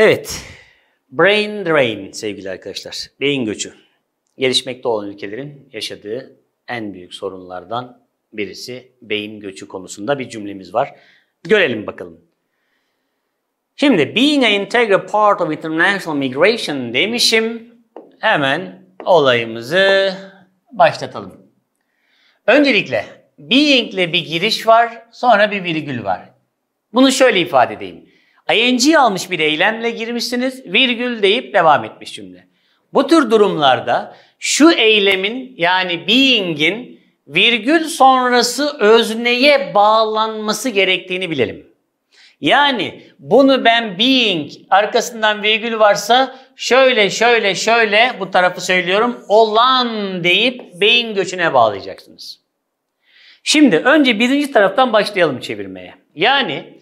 Evet, brain drain sevgili arkadaşlar. Beyin göçü. Gelişmekte olan ülkelerin yaşadığı en büyük sorunlardan birisi beyin göçü konusunda bir cümlemiz var. Görelim bakalım. Şimdi being an integral part of international migration demişim. Hemen olayımızı başlatalım. Öncelikle being ile bir giriş var, sonra bir virgül var. Bunu şöyle ifade edeyim ing almış bir eylemle girmişsiniz, virgül deyip devam etmiş cümle. Bu tür durumlarda şu eylemin yani being'in virgül sonrası özneye bağlanması gerektiğini bilelim. Yani bunu ben being arkasından virgül varsa şöyle şöyle şöyle bu tarafı söylüyorum olan deyip beyin göçüne bağlayacaksınız. Şimdi önce birinci taraftan başlayalım çevirmeye. Yani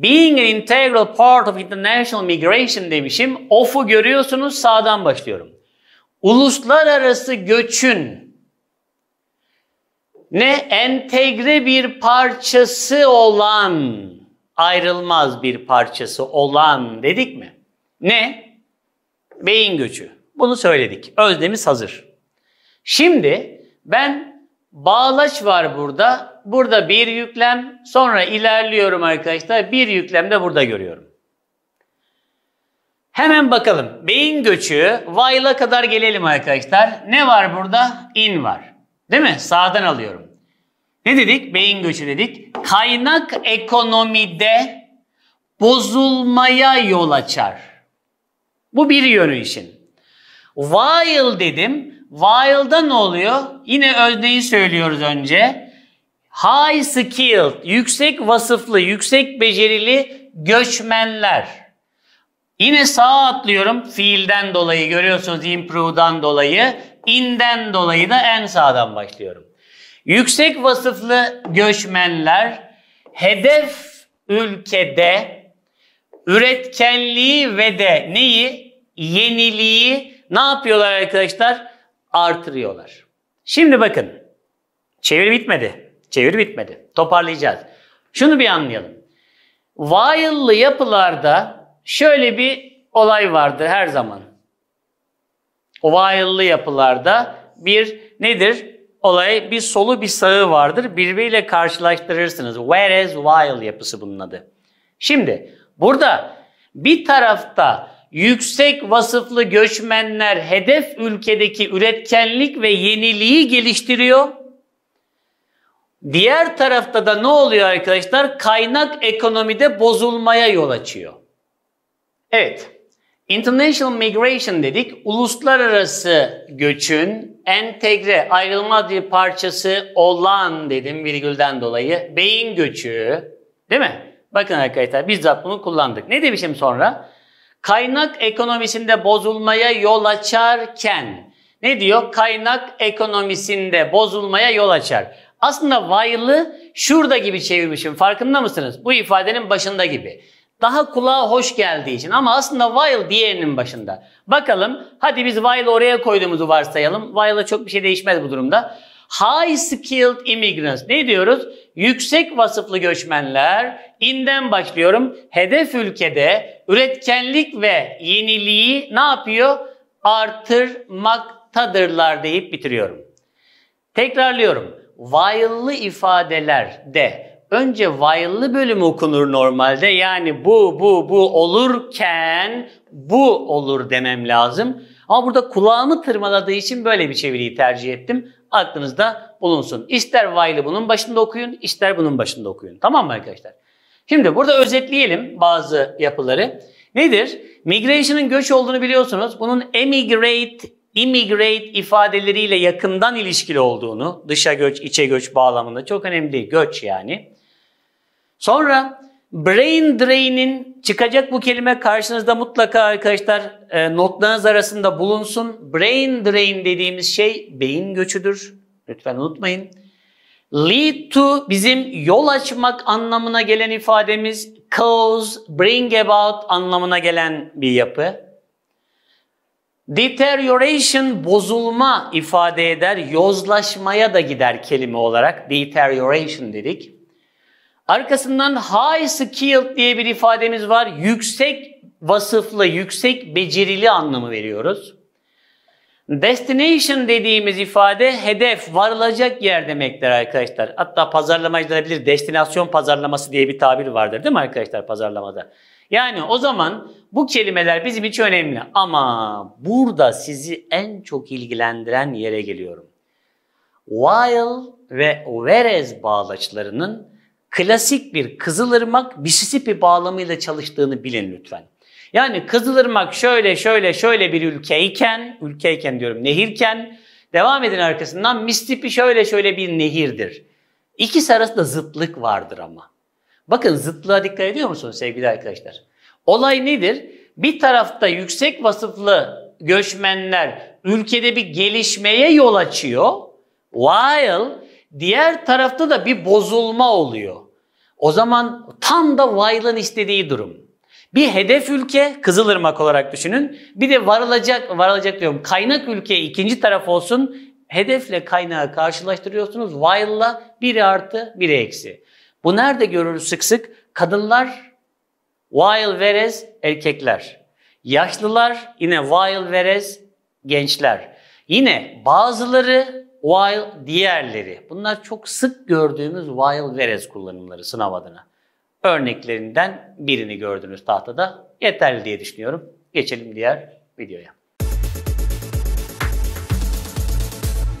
Being an integral part of international migration demişim. Of'u görüyorsunuz sağdan başlıyorum. Uluslararası göçün ne entegre bir parçası olan, ayrılmaz bir parçası olan dedik mi? Ne? Beyin göçü. Bunu söyledik. Özlemiz hazır. Şimdi ben Bağlaç var burada. Burada bir yüklem. Sonra ilerliyorum arkadaşlar. Bir yüklem de burada görüyorum. Hemen bakalım. Beyin göçü while'a kadar gelelim arkadaşlar. Ne var burada? In var. Değil mi? Sağdan alıyorum. Ne dedik? Beyin göçü dedik. Kaynak ekonomide bozulmaya yol açar. Bu bir yönü için. While dedim. While'da ne oluyor? Yine özneyi söylüyoruz önce. High skilled, yüksek vasıflı, yüksek becerili göçmenler. Yine sağa atlıyorum fiilden dolayı görüyorsunuz improve'dan dolayı. In'den dolayı da en sağdan başlıyorum. Yüksek vasıflı göçmenler hedef ülkede üretkenliği ve de neyi? Yeniliği ne yapıyorlar arkadaşlar? artırıyorlar. Şimdi bakın. çevir bitmedi. çevir bitmedi. Toparlayacağız. Şunu bir anlayalım. While'lı yapılarda şöyle bir olay vardır her zaman. O While'lı yapılarda bir nedir? Olay bir solu bir sağı vardır. Birbiriyle karşılaştırırsınız. Whereas while yapısı bunun adı. Şimdi burada bir tarafta yüksek vasıflı göçmenler hedef ülkedeki üretkenlik ve yeniliği geliştiriyor. Diğer tarafta da ne oluyor arkadaşlar? Kaynak ekonomide bozulmaya yol açıyor. Evet, International Migration dedik. Uluslararası göçün entegre ayrılmaz bir parçası olan dedim virgülden dolayı. Beyin göçü değil mi? Bakın arkadaşlar bizzat bunu kullandık. Ne demişim sonra? Kaynak ekonomisinde bozulmaya yol açarken ne diyor? Kaynak ekonomisinde bozulmaya yol açar. Aslında while'ı şurada gibi çevirmişim. Farkında mısınız? Bu ifadenin başında gibi. Daha kulağa hoş geldiği için ama aslında while diğerinin başında. Bakalım hadi biz while oraya koyduğumuzu varsayalım. While'a çok bir şey değişmez bu durumda. High skilled immigrants. Ne diyoruz? Yüksek vasıflı göçmenler. İnden başlıyorum. Hedef ülkede üretkenlik ve yeniliği ne yapıyor? Artırmaktadırlar deyip bitiriyorum. Tekrarlıyorum. While'lı de. önce while'lı bölümü okunur normalde. Yani bu, bu, bu olurken bu olur demem lazım. Ama burada kulağımı tırmaladığı için böyle bir çeviriyi tercih ettim aklınızda bulunsun. İster while'ı bunun başında okuyun, ister bunun başında okuyun. Tamam mı arkadaşlar? Şimdi burada özetleyelim bazı yapıları. Nedir? Migration'ın göç olduğunu biliyorsunuz. Bunun emigrate, immigrate ifadeleriyle yakından ilişkili olduğunu, dışa göç, içe göç bağlamında çok önemli göç yani. Sonra brain drain'in çıkacak bu kelime karşınızda mutlaka arkadaşlar e, notlarınız arasında bulunsun. Brain drain dediğimiz şey beyin göçüdür. Lütfen unutmayın. Lead to bizim yol açmak anlamına gelen ifademiz cause, bring about anlamına gelen bir yapı. Deterioration bozulma ifade eder, yozlaşmaya da gider kelime olarak. Deterioration dedik. Arkasından high skilled diye bir ifademiz var. Yüksek vasıflı, yüksek becerili anlamı veriyoruz. Destination dediğimiz ifade hedef, varılacak yer demektir arkadaşlar. Hatta pazarlamacılar bilir destinasyon pazarlaması diye bir tabir vardır değil mi arkadaşlar pazarlamada? Yani o zaman bu kelimeler bizim için önemli ama burada sizi en çok ilgilendiren yere geliyorum. While ve whereas bağlaçlarının klasik bir Kızılırmak Mississippi bağlamıyla çalıştığını bilin lütfen. Yani Kızılırmak şöyle şöyle şöyle bir ülkeyken, ülkeyken diyorum nehirken devam edin arkasından Mississippi şöyle şöyle bir nehirdir. İkisi arasında zıtlık vardır ama. Bakın zıtlığa dikkat ediyor musunuz sevgili arkadaşlar? Olay nedir? Bir tarafta yüksek vasıflı göçmenler ülkede bir gelişmeye yol açıyor. While diğer tarafta da bir bozulma oluyor. O zaman tam da Vail'ın istediği durum. Bir hedef ülke Kızılırmak olarak düşünün. Bir de varılacak, varılacak diyorum kaynak ülke ikinci taraf olsun. Hedefle kaynağı karşılaştırıyorsunuz. While'la biri artı biri eksi. Bu nerede görülür sık sık? Kadınlar while veres, erkekler. Yaşlılar yine while veres, gençler. Yine bazıları while diğerleri. Bunlar çok sık gördüğümüz while whereas kullanımları sınav adına. Örneklerinden birini gördünüz tahtada. Yeterli diye düşünüyorum. Geçelim diğer videoya.